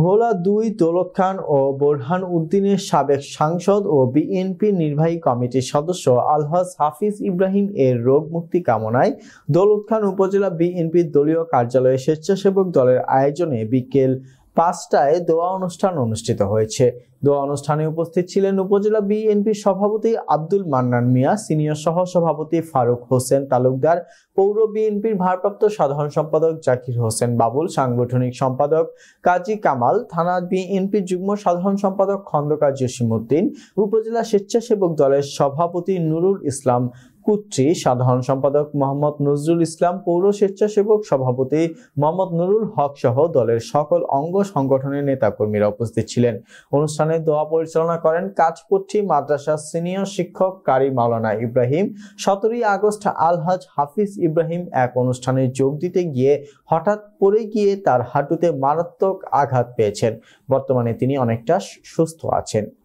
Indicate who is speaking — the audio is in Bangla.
Speaker 1: ভোলা দুই দৌলত খান ও বোরহান উদ্দিনের সাবেক সাংসদ ও বিএনপি নির্বাহী কমিটির সদস্য আলহাজ হাফিজ ইব্রাহিম এর রোগ মুক্তি কামনায় দৌলত খান উপজেলা বিএনপির দলীয় কার্যালয়ে স্বেচ্ছাসেবক দলের আয়োজনে বিকেল পাঁচটায় দোয়া অনুষ্ঠান অনুষ্ঠিত হয়েছে দোয়া অনুষ্ঠানে উপস্থিত ছিলেন উপজেলা বিএনপি সভাপতি আব্দুল মান্নান মিয়া সিনিয়র সহ সভাপতি ফারুক হোসেন তালুকদার পৌর বিএনপির ভারপ্রাপ্ত সাধারণ সম্পাদক জাকির হোসেন বাবুল সাংগঠনিক সম্পাদক কাজী কামাল থানা বিএনপির যুগ্ম সাধারণ সম্পাদক খন্দকার জসিমউদ্দিন উপজেলা স্বেচ্ছাসেবক দলের সভাপতি নুরুল ইসলাম কুচ্চি সাধারণ সম্পাদক মোহাম্মদ নজরুল ইসলাম পৌর স্বেচ্ছাসেবক সভাপতি মোহাম্মদ নুরুল হক সহ দলের সকল অঙ্গ সংগঠনের নেতাকর্মীরা উপস্থিত ছিলেন অনুষ্ঠানে দোয়া পরিচালনা করেন কাজপট্টি মাদ্রাসা সিনিয়র শিক্ষক কারি মাওলানা ইব্রাহিম সতেরোই আগস্ট আলহাজ হাফিজ ইব্রাহিম এক অনুষ্ঠানে যোগ দিতে গিয়ে হঠাৎ পড়ে গিয়ে তার হাঁটুতে মারাত্মক আঘাত পেয়েছেন বর্তমানে তিনি অনেকটা সুস্থ আছেন